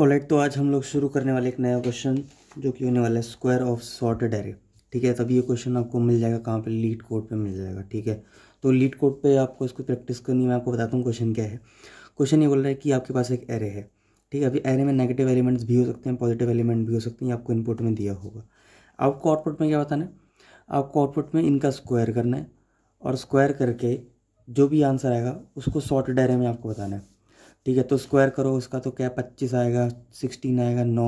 alright तो आज हम लोग शुरू करने वाले एक नया क्वेश्चन जो कि होने वाला है स्क्वायर ऑफ सॉर्टेड डायरेक्ट ठीक है तभी ये क्वेश्चन आपको मिल जाएगा कहाँ पे लीड कोड पे मिल जाएगा ठीक है तो लीड कोड पे आपको इसको प्रैक्टिस करनी मैं आपको बताता हूँ क्वेश्चन क्या है क्वेश्चन ये बोल रहा है कि आपके पास एक एरे है ठीक है अभी एरे में नेगेटिव एलिमेंट्स भी हो सकते हैं पॉजिटिव एलिमेंट भी हो सकते हैं आपको इनपुट में दिया होगा आपको आउटपुट में क्या बताना है आपको आउटपुट में इनका स्क्वायर करना है और स्क्वायर करके जो भी आंसर आएगा उसको शॉर्ट डायरे में आपको बताना है ठीक है तो स्क्वायर करो उसका तो क्या पच्चीस आएगा सिक्सटीन आएगा नौ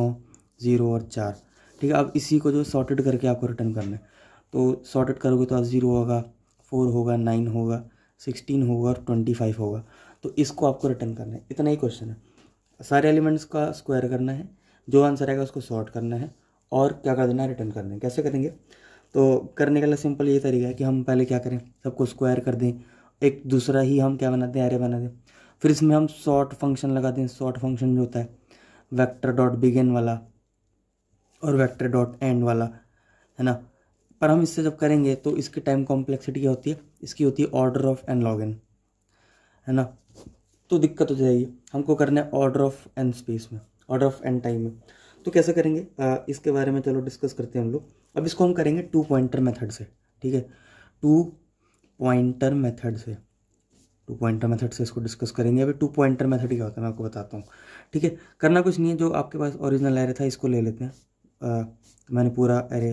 ज़ीरो और चार ठीक है अब इसी को जो सॉर्टेड करके आपको रिटर्न करना है तो सॉर्टेड करोगे तो आप ज़ीरो होगा फोर होगा नाइन होगा सिक्सटीन होगा और ट्वेंटी फाइव होगा तो इसको आपको रिटर्न करना है इतना ही क्वेश्चन है सारे एलिमेंट्स का स्क्वायर करना है जो आंसर आएगा उसको सॉर्ट करना है और क्या कर देना है रिटर्न करना है कैसे करेंगे तो करने का सिंपल ये तरीका है कि हम पहले क्या करें सबको स्क्वायर कर दें एक दूसरा ही हम क्या बनाते हैं एरे बना दें फिर इसमें हम सॉर्ट फंक्शन लगाते हैं सॉर्ट फंक्शन जो होता है वेक्टर डॉट बिगेन वाला और वेक्टर डॉट एंड वाला है ना पर हम इससे जब करेंगे तो इसकी टाइम कॉम्प्लेक्सिटी क्या होती है इसकी होती है order of N log N है ना तो दिक्कत हो जाएगी हमको करना है ऑर्डर ऑफ एन स्पेस में ऑर्डर ऑफ एन टाइम में तो कैसे करेंगे आ, इसके बारे में चलो डिस्कस करते हैं हम लोग अब इसको हम करेंगे टू पॉइंटर मेथड से ठीक है टू पॉइंटर मेथड से टू पॉइंटर मेथड से इसको डिस्कस करेंगे अभी टू पॉइंटर मेथड क्या होता है मैं आपको बताता हूँ ठीक है करना कुछ नहीं है जो आपके पास ओरिजिनल एरे था इसको ले लेते हैं आ, तो मैंने पूरा एरे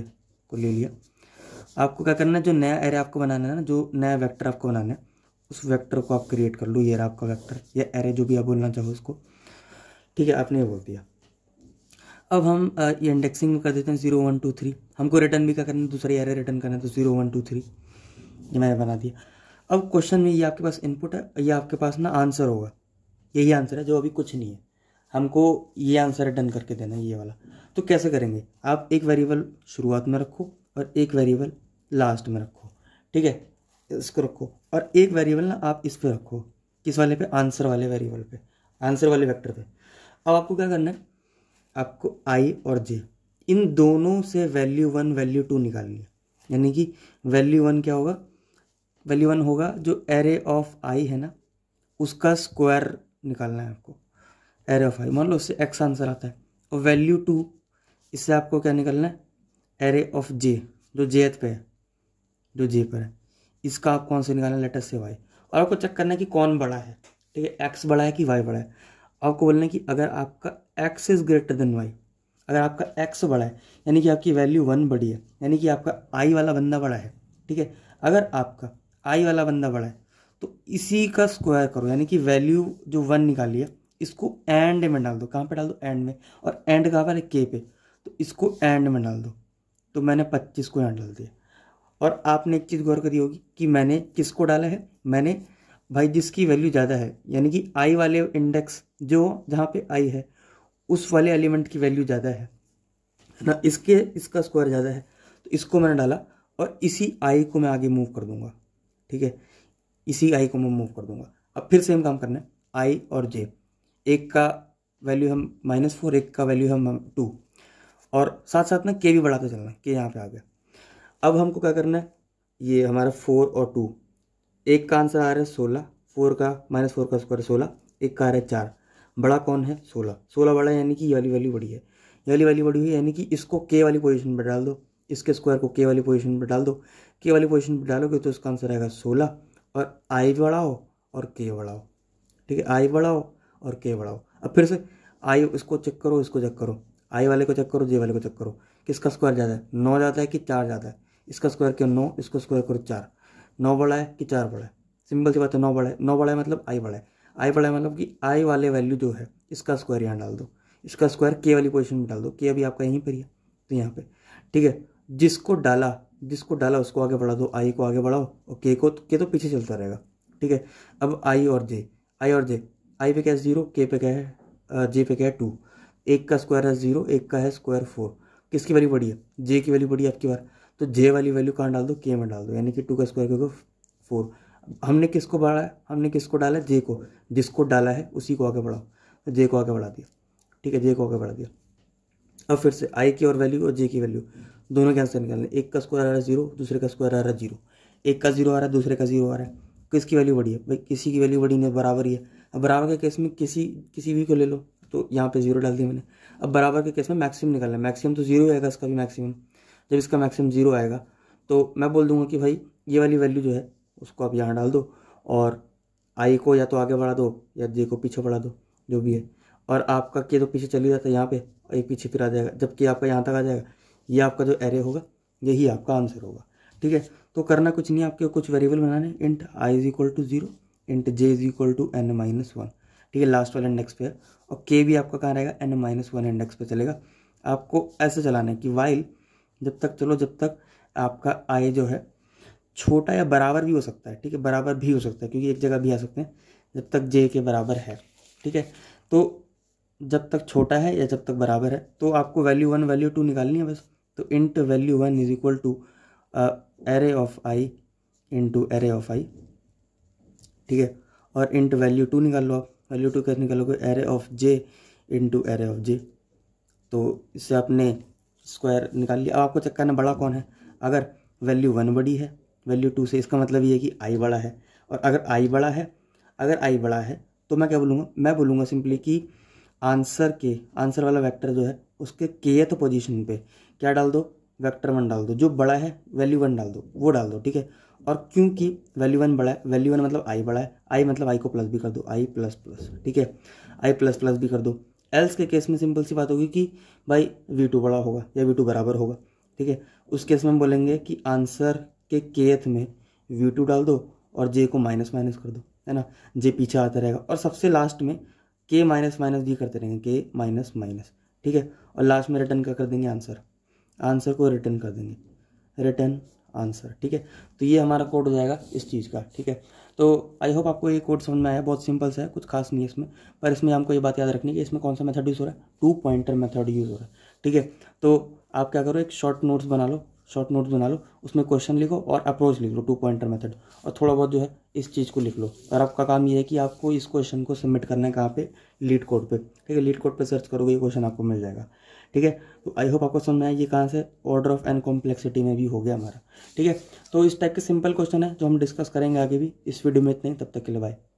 को ले लिया आपको क्या करना है जो नया एरे आपको बनाना है ना जो नया वैक्टर आपको बनाना है उस वैक्टर को आप क्रिएट कर लो ये रहा आपका वैक्टर या एरे जो भी आप बोलना चाहो उसको ठीक है आपने ये बोल दिया अब हम ये इंडेक्सिंग कर देते हैं जीरो वन टू थ्री हमको रिटर्न भी क्या करना है दूसरा एरे रिटर्न करना है तो जीरो वन टू थ्री ये मैंने बना दिया अब क्वेश्चन में ये आपके पास इनपुट है ये आपके पास ना आंसर होगा यही आंसर है जो अभी कुछ नहीं है हमको ये आंसर है डन करके देना ये वाला तो कैसे करेंगे आप एक वेरिएबल शुरुआत में रखो और एक वेरिएबल लास्ट में रखो ठीक है इसको रखो और एक वेरिएबल ना आप इस पर रखो किस वाले पे आंसर वाले वेरिएबल पे आंसर वाले वेक्टर पे अब आपको क्या करना है आपको आई और जे इन दोनों से वैल्यू वन वैल्यू टू निकालनी है यानी कि वैल्यू वन क्या होगा वैल्यू वन होगा जो एरे ऑफ आई है ना उसका स्क्वायर निकालना है आपको एरे ऑफ आई मान लो उससे एक्स आंसर आता है और वैल्यू टू इससे आपको क्या निकालना है एरे ऑफ जे जो जे पे है जो जे पर है इसका आप कौन से निकालना है लेटर से वाई और आपको चेक करना है कि कौन बड़ा है ठीक है एक्स बड़ा है कि वाई बड़ा है आपको बोलना है कि अगर आपका X is greater than Y अगर आपका एक्स बड़ा है यानी कि आपकी वैल्यू वन बड़ी है यानी कि आपका आई वाला बंदा बड़ा है ठीक है अगर आपका आई वाला बंदा बड़ा है तो इसी का स्क्वायर करो यानी कि वैल्यू जो वन निकाली है इसको एंड में डाल दो कहाँ पे डाल दो एंड में और एंड कहाँ पर है के पे तो इसको एंड में डाल दो तो मैंने पच्चीस को यहाँ डाल दिया और आपने एक चीज़ गौर करी होगी कि मैंने किसको डाला है मैंने भाई जिसकी वैल्यू ज़्यादा है यानी कि आई वाले इंडेक्स जो जहाँ पे आई है उस वाले एलिमेंट की वैल्यू ज़्यादा है ना इसके इसका स्क्वायर ज़्यादा है तो इसको मैंने डाला और इसी आई को मैं आगे मूव कर दूंगा ठीक है इसी आई को मैं मूव कर दूंगा अब फिर सेम काम करना है आई और जे एक का वैल्यू हम माइनस फोर एक का वैल्यू हम टू और साथ साथ ना के भी बढ़ाते चलना के यहाँ पे आ गया अब हमको क्या करना है ये हमारा फोर और टू एक का आंसर आ रहा है सोलह फोर का माइनस फोर का स्क्वायर सोलह एक का आ रहा है चार बड़ा कौन है सोलह सोलह बड़ा यानी कि ये वाली वैल्यू बड़ी है ये वाली वैल्यू बड़ी हुई यानी कि इसको के वाली पोजिशन पर डाल दो इसके स्क्वायर को के वाली पोजीशन पर डाल दो के वाली पोजीशन पर डालोगे तो इसका आंसर आएगा सोलह और आई बढ़ाओ और के बढ़ाओ ठीक है आई बढ़ाओ और के बढ़ाओ अब फिर से आई इसको चेक करो इसको चेक करो आई वाले को चेक करो जे वाले को चेक करो किसका स्क्वायर ज़्यादा है नौ ज़्यादा है कि चार ज़्यादा है इसका स्क्वायर क्यों नौ इसको स्क्वायर करो चार नौ बड़ा है कि चार बड़ा है सिंपल सी बात है नौ बड़ा है नौ बड़ा है मतलब आई बड़ा है आई बड़ा है मतलब कि आई वाले वैल्यू जो है इसका स्क्वायर यहाँ डाल दो इसका स्क्वायर के वाली पोजिशन में डाल दो के अभी आपका यहीं पर ही है तो यहाँ पर ठीक है जिसको डाला जिसको डाला उसको आगे बढ़ा दो आई को आगे बढ़ाओ और के को के तो पीछे चलता रहेगा ठीक है अब आई और जे आई और जे आई पे क्या है ज़ीरो के पे क्या है जे पे क्या है टू एक का स्क्वायर है ज़ीरो एक का है स्क्वायर फोर किसकी वैल्यू बढ़ी है जे की वैल्यू बढ़ी है आपकी बार तो जे वाली वैल्यू कहाँ डाल दो के में डाल दो यानी कि टू का स्क्वायर क्योंकि फोर हमने किसको बढ़ाया है हमने किसको डाला है जे को जिसको डाला है उसी को आगे बढ़ाओ तो जे को आगे बढ़ा दिया ठीक है जे को आगे बढ़ा दिया अब फिर से आई की और वैल्यू और जे की वैल्यू दोनों कैंसिल निकालने एक का स्क्वायर आ रहा है जीरो दूसरे का स्क्वायर आ रहा है जीरो एक का जीरो आ रहा है दूसरे का जीरो आ रहा है किसकी वैल्यू बड़ी है भाई किसी की वैल्यू बड़ी नहीं बराबर ही है अब बराबर के केस में किसी किसी भी को ले लो तो यहाँ पे जीरो डाल दिया मैंने अब बराबर के केस में मैक्सिमम निकालना है मैक्सिमम तो जीरो आएगा इसका भी मैक्सिमम जब इसका मैक्सिमम जीरो आएगा तो मैं बोल दूंगा कि भाई ये वाली वैल्यू जो है उसको आप यहाँ डाल दो और आई को या तो आगे बढ़ा दो या जे को पीछे बढ़ा दो जो भी है और आपका के तो पीछे चली जाता है यहाँ पर एक पीछे फिर आ जाएगा जबकि आपका यहाँ तक आ जाएगा ये आपका जो एरे होगा यही आपका आंसर होगा ठीक है तो करना कुछ नहीं आपके कुछ वेरिएबल बनाने int I is equal to zero int J is equal to N minus one ठीक है लास्ट वाला इंडेक्स पे और के भी आपका कहाँ रहेगा एन माइनस वन इंडेक्स पे चलेगा आपको ऐसे चलाना है कि वाइल जब तक चलो जब तक आपका आई जो है छोटा या बराबर भी हो सकता है ठीक है बराबर भी हो सकता है क्योंकि एक जगह भी आ सकते हैं जब तक जे के बराबर है ठीक है तो जब तक छोटा है या जब तक बराबर है तो आपको वैल्यू वन वैल्यू टू निकालनी है बस तो int value one is equal to array of I into array of I ठीक है और इंट वैल्यू टू निकाल लो आप वैल्यू टू कैसे निकालोगे array of J into array of J तो इससे आपने स्क्वायर निकाल लिया अब आपको चेक करना बड़ा कौन है अगर वैल्यू वन बड़ी है वैल्यू टू से इसका मतलब ये है कि आई बड़ा है और अगर आई बड़ा है अगर आई बड़ा है तो मैं क्या बोलूँगा मैं बोलूँगा सिंपली कि आंसर के आंसर वाला वैक्टर जो है उसके केथ पोजीशन पे क्या डाल दो वेक्टर वन डाल दो जो बड़ा है वैल्यू वन डाल दो वो डाल दो ठीक है और क्योंकि वैल्यू वन बड़ा है वैल्यू वन मतलब आई बड़ा है आई मतलब आई को प्लस भी कर दो आई प्लस प्लस ठीक है आई प्लस प्लस भी कर दो एल्स के केस में सिंपल सी बात होगी कि भाई वी टू बड़ा होगा या वी टू बराबर होगा ठीक है उस केस में हम बोलेंगे कि आंसर के केथ में वी टू डाल दो और जे को माइनस माइनस कर दो है ना जे पीछे आता रहेगा और सबसे लास्ट में के माइनस माइनस भी करते रहेंगे के माइनस माइनस ठीक है और लास्ट में रिटर्न क्या कर देंगे आंसर आंसर को रिटर्न कर देंगे रिटर्न आंसर ठीक है तो ये हमारा कोड हो जाएगा इस चीज़ का ठीक है तो आई होप आपको ये कोड समझ में आया बहुत सिंपल सा है कुछ खास नहीं है इसमें पर इसमें हमको ये बात याद रखनी कि इसमें कौन सा मेथड यूज़ हो रहा है टू पॉइंटर मेथड यूज़ हो रहा है ठीक है तो आप क्या करो एक शॉर्ट नोट्स बना लो शॉर्ट नोट बना लो उसमें क्वेश्चन लिखो और अप्रोच लिख लो टू पॉइंटर मेथड और थोड़ा बहुत जो है इस चीज़ को लिख लो और आपका काम ये है कि आपको इस क्वेश्चन को सबमिट करना है कहाँ पे लीड कोड पे ठीक है लीड कोड पे सर्च करोगे ये क्वेश्चन आपको मिल जाएगा ठीक है तो आई होप आपको समझ में आए ये कहाँ से ऑर्डर ऑफ एंड कॉम्प्लेक्सिटी में भी हो गया हमारा ठीक है तो इस टाइप के सिंपल क्वेश्चन है जो हम डिस्कस करेंगे आगे भी इस वीडियो में इतने तब तक के लिए बाय